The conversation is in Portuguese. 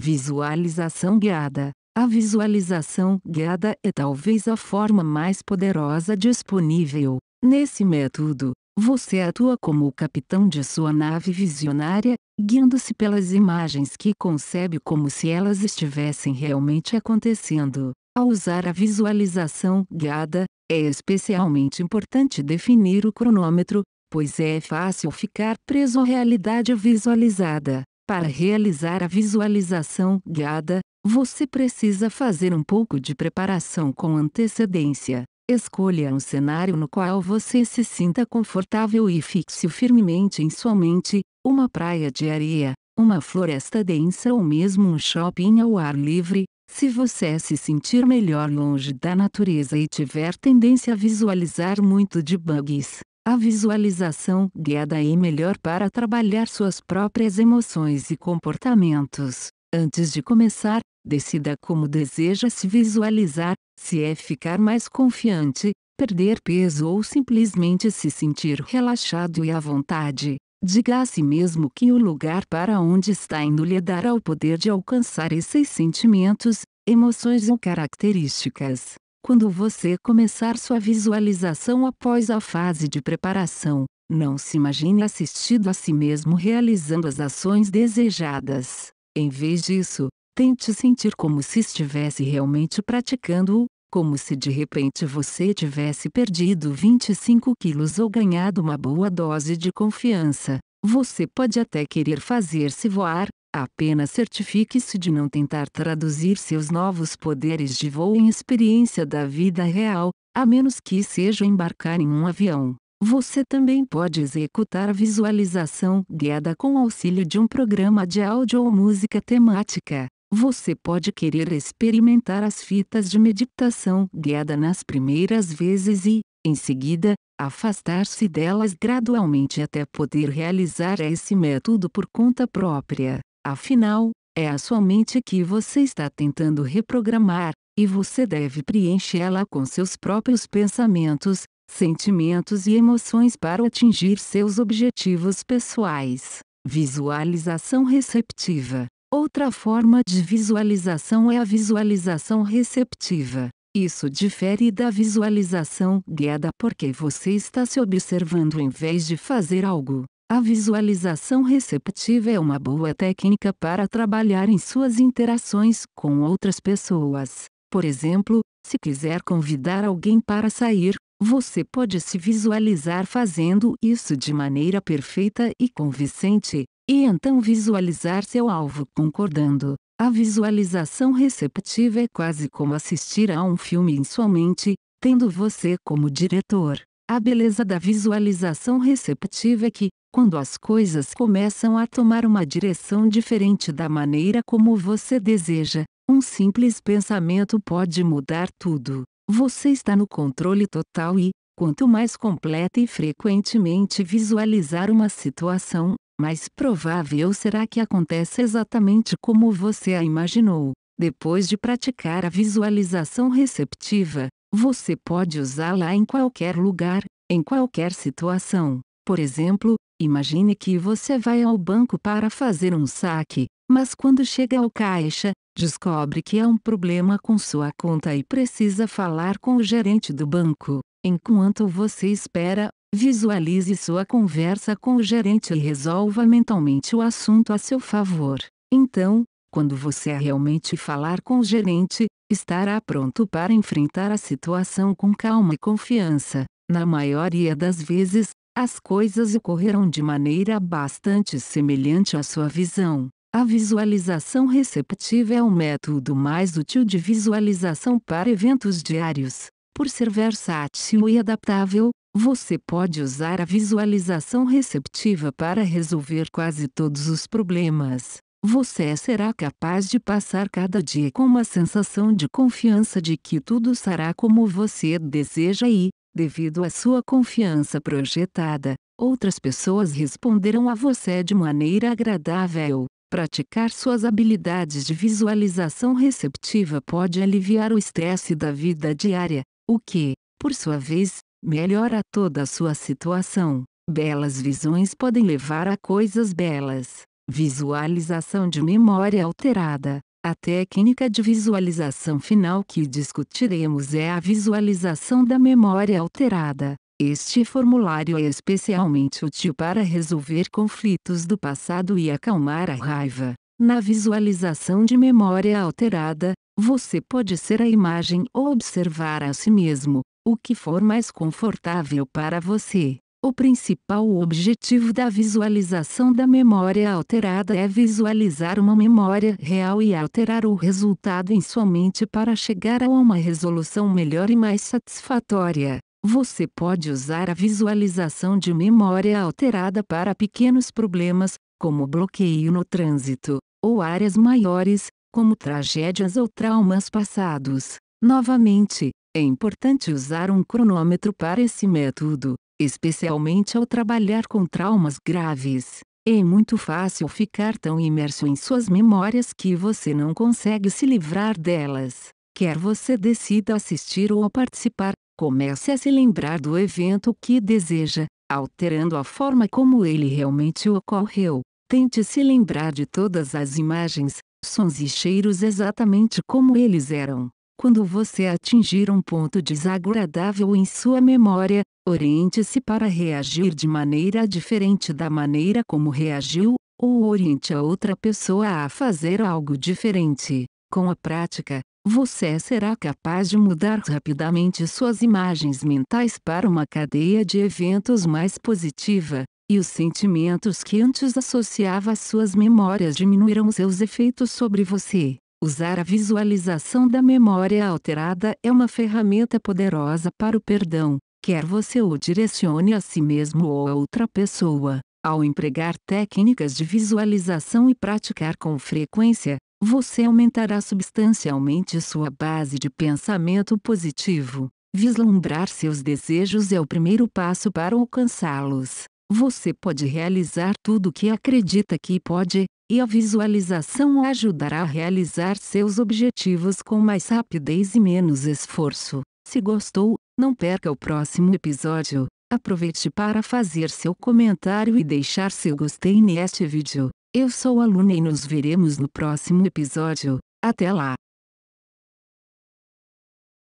Visualização guiada. A visualização guiada é talvez a forma mais poderosa disponível. Nesse método, você atua como o capitão de sua nave visionária, guiando-se pelas imagens que concebe como se elas estivessem realmente acontecendo. Ao usar a visualização guiada, é especialmente importante definir o cronômetro, pois é fácil ficar preso à realidade visualizada. Para realizar a visualização guiada, você precisa fazer um pouco de preparação com antecedência. Escolha um cenário no qual você se sinta confortável e fixe firmemente em sua mente, uma praia de areia, uma floresta densa ou mesmo um shopping ao ar livre, se você se sentir melhor longe da natureza e tiver tendência a visualizar muito de bugs, a visualização guiada é melhor para trabalhar suas próprias emoções e comportamentos. Antes de começar, decida como deseja se visualizar, se é ficar mais confiante, perder peso ou simplesmente se sentir relaxado e à vontade. Diga a si mesmo que o lugar para onde está indo lhe dará o poder de alcançar esses sentimentos, emoções ou características. Quando você começar sua visualização após a fase de preparação, não se imagine assistido a si mesmo realizando as ações desejadas. Em vez disso, tente sentir como se estivesse realmente praticando-o, como se de repente você tivesse perdido 25 quilos ou ganhado uma boa dose de confiança. Você pode até querer fazer-se voar, apenas certifique-se de não tentar traduzir seus novos poderes de voo em experiência da vida real, a menos que seja embarcar em um avião. Você também pode executar a visualização guiada com auxílio de um programa de áudio ou música temática. Você pode querer experimentar as fitas de meditação guiada nas primeiras vezes e, em seguida, afastar-se delas gradualmente até poder realizar esse método por conta própria. Afinal, é a sua mente que você está tentando reprogramar, e você deve preenchê-la com seus próprios pensamentos, sentimentos e emoções para atingir seus objetivos pessoais. Visualização receptiva. Outra forma de visualização é a visualização receptiva. Isso difere da visualização guiada porque você está se observando em vez de fazer algo. A visualização receptiva é uma boa técnica para trabalhar em suas interações com outras pessoas. Por exemplo, se quiser convidar alguém para sair, você pode se visualizar fazendo isso de maneira perfeita e convincente, e então visualizar seu alvo concordando. A visualização receptiva é quase como assistir a um filme em sua mente, tendo você como diretor. A beleza da visualização receptiva é que, quando as coisas começam a tomar uma direção diferente da maneira como você deseja, um simples pensamento pode mudar tudo. Você está no controle total e, quanto mais completa e frequentemente visualizar uma situação, mas provável será que aconteça exatamente como você a imaginou. Depois de praticar a visualização receptiva, você pode usá-la em qualquer lugar, em qualquer situação. Por exemplo, imagine que você vai ao banco para fazer um saque, mas quando chega ao caixa, descobre que há um problema com sua conta e precisa falar com o gerente do banco. Enquanto você espera, Visualize sua conversa com o gerente e resolva mentalmente o assunto a seu favor. Então, quando você realmente falar com o gerente, estará pronto para enfrentar a situação com calma e confiança. Na maioria das vezes, as coisas ocorrerão de maneira bastante semelhante à sua visão. A visualização receptiva é o método mais útil de visualização para eventos diários. Por ser versátil e adaptável, você pode usar a visualização receptiva para resolver quase todos os problemas. Você será capaz de passar cada dia com uma sensação de confiança de que tudo será como você deseja e, devido à sua confiança projetada, outras pessoas responderão a você de maneira agradável. Praticar suas habilidades de visualização receptiva pode aliviar o estresse da vida diária, o que, por sua vez, melhora toda a sua situação. Belas visões podem levar a coisas belas. Visualização de memória alterada. A técnica de visualização final que discutiremos é a visualização da memória alterada. Este formulário é especialmente útil para resolver conflitos do passado e acalmar a raiva. Na visualização de memória alterada, você pode ser a imagem ou observar a si mesmo, o que for mais confortável para você. O principal objetivo da visualização da memória alterada é visualizar uma memória real e alterar o resultado em sua mente para chegar a uma resolução melhor e mais satisfatória. Você pode usar a visualização de memória alterada para pequenos problemas, como bloqueio no trânsito, ou áreas maiores, como tragédias ou traumas passados. Novamente, é importante usar um cronômetro para esse método, especialmente ao trabalhar com traumas graves. É muito fácil ficar tão imerso em suas memórias que você não consegue se livrar delas. Quer você decida assistir ou participar, comece a se lembrar do evento que deseja, alterando a forma como ele realmente ocorreu. Tente se lembrar de todas as imagens, sons e cheiros exatamente como eles eram. Quando você atingir um ponto desagradável em sua memória, oriente-se para reagir de maneira diferente da maneira como reagiu, ou oriente a outra pessoa a fazer algo diferente. Com a prática, você será capaz de mudar rapidamente suas imagens mentais para uma cadeia de eventos mais positiva, e os sentimentos que antes associava às suas memórias diminuirão seus efeitos sobre você. Usar a visualização da memória alterada é uma ferramenta poderosa para o perdão, quer você o direcione a si mesmo ou a outra pessoa. Ao empregar técnicas de visualização e praticar com frequência, você aumentará substancialmente sua base de pensamento positivo. Vislumbrar seus desejos é o primeiro passo para alcançá-los. Você pode realizar tudo o que acredita que pode, e a visualização ajudará a realizar seus objetivos com mais rapidez e menos esforço. Se gostou, não perca o próximo episódio. Aproveite para fazer seu comentário e deixar seu gostei neste vídeo. Eu sou a Luna e nos veremos no próximo episódio. Até lá!